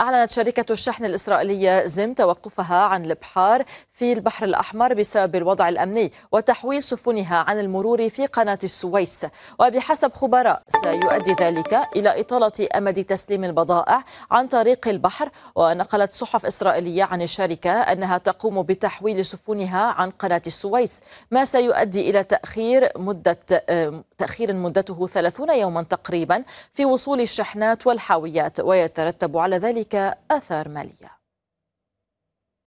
أعلنت شركة الشحن الإسرائيلية زم توقفها عن البحار في البحر الأحمر بسبب الوضع الأمني وتحويل سفنها عن المرور في قناة السويس وبحسب خبراء سيؤدي ذلك إلى إطالة أمد تسليم البضائع عن طريق البحر ونقلت صحف إسرائيلية عن الشركة أنها تقوم بتحويل سفنها عن قناة السويس ما سيؤدي إلى تأخير مدة تأخير مدته 30 يوما تقريبا في وصول الشحنات والحاويات ويترتب على ذلك آثار مالية